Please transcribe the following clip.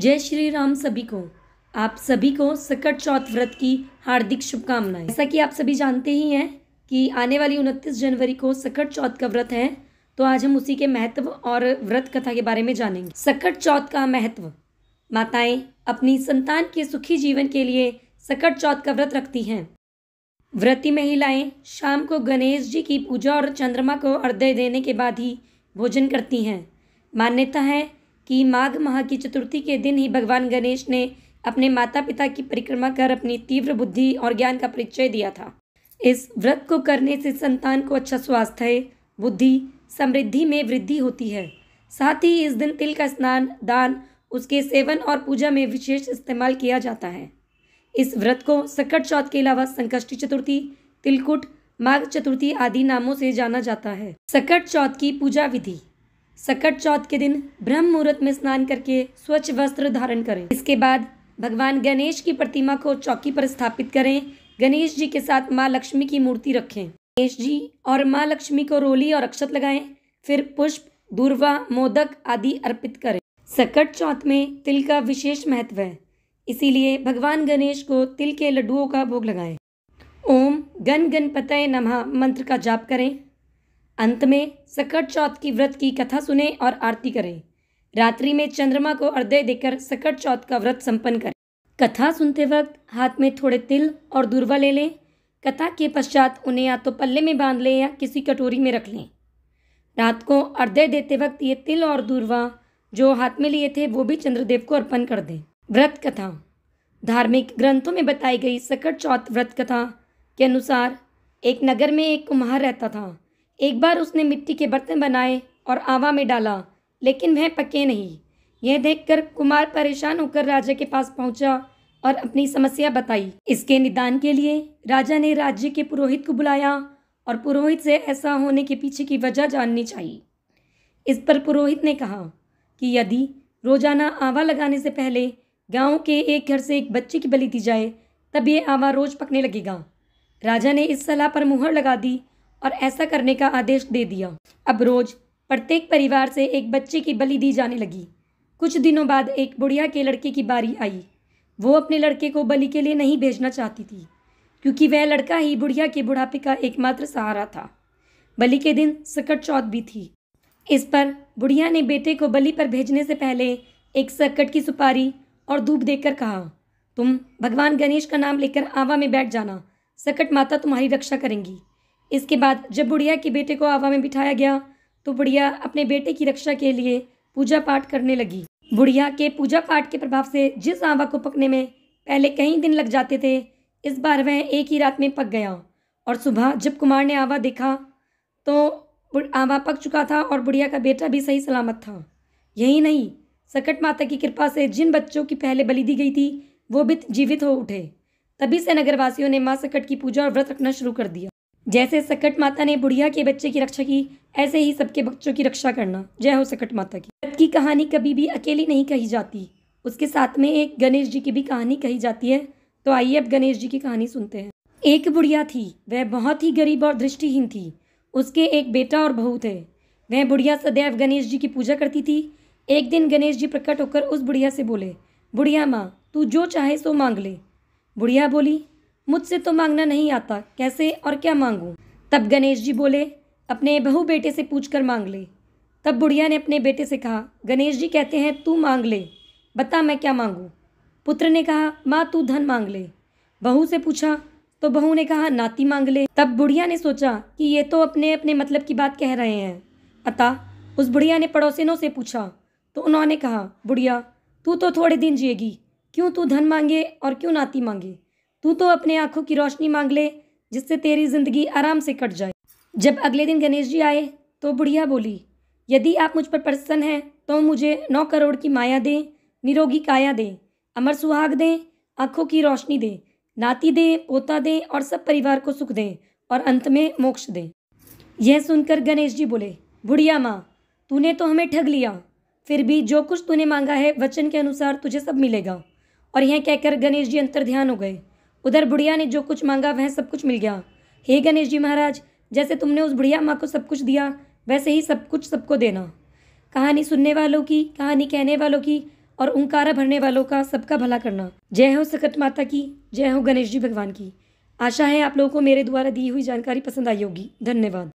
जय श्री राम सभी को आप सभी को सकट चौथ व्रत की हार्दिक शुभकामनाएं जैसा कि आप सभी जानते ही हैं कि आने वाली उनतीस जनवरी को सकट चौथ का व्रत है तो आज हम उसी के महत्व और व्रत कथा के बारे में जानेंगे सकट चौथ का महत्व माताएं अपनी संतान के सुखी जीवन के लिए सकट चौथ का व्रत रखती हैं व्रती महिलाएं शाम को गणेश जी की पूजा और चंद्रमा को अर्घ्य देने के बाद ही भोजन करती हैं मान्यता है कि माघ माह की चतुर्थी के दिन ही भगवान गणेश ने अपने माता पिता की परिक्रमा कर अपनी तीव्र बुद्धि और ज्ञान का परिचय दिया था इस व्रत को करने से संतान को अच्छा स्वास्थ्य बुद्धि समृद्धि में वृद्धि होती है साथ ही इस दिन तिल का स्नान दान उसके सेवन और पूजा में विशेष इस्तेमाल किया जाता है इस व्रत को सकट चौथ के अलावा संकष्टी चतुर्थी तिलकुट माघ चतुर्थी आदि नामों से जाना जाता है सकट चौथ की पूजा विधि सकट चौथ के दिन ब्रह्म मुहूर्त में स्नान करके स्वच्छ वस्त्र धारण करें इसके बाद भगवान गणेश की प्रतिमा को चौकी पर स्थापित करें गणेश जी के साथ माँ लक्ष्मी की मूर्ति रखें गणेश जी और माँ लक्ष्मी को रोली और अक्षत लगाएं फिर पुष्प दूर्वा मोदक आदि अर्पित करें सकट चौथ में तिल का विशेष महत्व है इसीलिए भगवान गणेश को तिल के लड्डुओं का भोग लगाएं ओम गण गणपतय नमः मंत्र का जाप करें अंत में सकट चौथ की व्रत की कथा सुने और आरती करें रात्रि में चंद्रमा को अर्धय देकर सकट चौथ का व्रत संपन्न करें कथा सुनते वक्त हाथ में थोड़े तिल और दूरवा ले लें कथा के पश्चात उन्हें या तो पल्ले में बांध लें या किसी कटोरी में रख लें रात को अर्धय देते वक्त ये तिल और दूरवा जो हाथ में लिए थे वो भी चंद्रदेव को अर्पण कर दें व्रत कथा धार्मिक ग्रंथों में बताई गई सकट चौथ व्रत कथा के अनुसार एक नगर में एक कुम्हार रहता था एक बार उसने मिट्टी के बर्तन बनाए और आवा में डाला लेकिन वह पके नहीं यह देखकर कुमार परेशान होकर राजा के पास पहुंचा और अपनी समस्या बताई इसके निदान के लिए राजा ने राज्य के पुरोहित को बुलाया और पुरोहित से ऐसा होने के पीछे की वजह जाननी चाहिए इस पर पुरोहित ने कहा कि यदि रोजाना आवा लगाने से पहले गांव के एक घर से एक बच्चे की बलि दी जाए तब ये आवा रोज पकने लगेगा राजा ने इस सलाह पर मुहर लगा दी और ऐसा करने का आदेश दे दिया अब रोज प्रत्येक परिवार से एक बच्चे की बलि दी जाने लगी कुछ दिनों बाद एक बुढ़िया के लड़के की बारी आई वो अपने लड़के को बलि के लिए नहीं भेजना चाहती थी क्योंकि वह लड़का ही बुढ़िया के बुढ़ापे का एकमात्र सहारा था बलि के दिन सकट चौथ भी थी इस पर बुढ़िया ने बेटे को बलि पर भेजने से पहले एक सकट की सुपारी और धूप देकर कहा तुम भगवान गणेश का नाम लेकर आवा में बैठ जाना सकट माता तुम्हारी रक्षा करेंगी इसके बाद जब बुढ़िया के बेटे को आवा में बिठाया गया तो बुढ़िया अपने बेटे की रक्षा के लिए पूजा पाठ करने लगी बुढ़िया के पूजा पाठ के प्रभाव से जिस आवा को पकने में पहले कई दिन लग जाते थे इस बार वह एक ही रात में पक गया और सुबह जब कुमार ने आवा देखा तो आवा पक चुका था और बुढ़िया का बेटा भी सही सलामत था यही नहीं सकट माता की कृपा से जिन बच्चों की पहले बलि दी गई थी वो भी जीवित हो उठे तभी से नगरवासियों ने माँ सकट की पूजा और व्रत रखना शुरू कर दिया जैसे सकट माता ने बुढ़िया के बच्चे की रक्षा की ऐसे ही सबके बच्चों की रक्षा करना जय हो सकट माता की भरत की कहानी कभी भी अकेली नहीं कही जाती उसके साथ में एक गणेश जी की भी कहानी कही जाती है तो आइए अब गणेश जी की कहानी सुनते हैं एक बुढ़िया थी वह बहुत ही गरीब और दृष्टिहीन थी उसके एक बेटा और बहू थे वह बुढ़िया सदैव गणेश जी की पूजा करती थी एक दिन गणेश जी प्रकट होकर उस बुढ़िया से बोले बुढ़िया माँ तू जो चाहे सो मांग ले बुढ़िया बोली मुझसे तो मांगना नहीं आता कैसे और क्या मांगूँ तब गणेश जी बोले अपने बहू बेटे से पूछ कर मांग ले तब बुढ़िया ने अपने बेटे से कहा गणेश जी कहते हैं तू मांग ले बता मैं क्या मांगूँ पुत्र ने कहा माँ तू धन मांग ले बहू से पूछा तो बहू ने कहा नाती मांग ले तब बुढ़िया ने सोचा कि ये तो अपने अपने मतलब की बात कह रहे हैं अतः उस बुढ़िया ने पड़ोसिनों से पूछा तो उन्होंने कहा बुढ़िया तू तो थोड़े दिन जिएगी क्यों तू धन मांगे और क्यों नाती मांगे तू तो अपने आंखों की रोशनी मांग ले जिससे तेरी जिंदगी आराम से कट जाए जब अगले दिन गणेश जी आए तो बुढ़िया बोली यदि आप मुझ पर प्रसन्न हैं तो मुझे नौ करोड़ की माया दें निरोगी काया दें अमर सुहाग दें आँखों की रोशनी दें नाती दें पोता दें और सब परिवार को सुख दें और अंत में मोक्ष दें यह सुनकर गणेश जी बोले बुढ़िया माँ तूने तो हमें ठग लिया फिर भी जो कुछ तूने मांगा है वचन के अनुसार तुझे सब मिलेगा और यह कहकर गणेश जी अंतर ध्यान हो गए उधर बुढ़िया ने जो कुछ मांगा वह सब कुछ मिल गया हे गणेश जी महाराज जैसे तुमने उस बुढ़िया माँ को सब कुछ दिया वैसे ही सब कुछ सबको देना कहानी सुनने वालों की कहानी कहने वालों की और ओंकारा भरने वालों का सबका भला करना जय हो सकट माता की जय हो गणेश जी भगवान की आशा है आप लोगों को मेरे द्वारा दी हुई जानकारी पसंद आई होगी धन्यवाद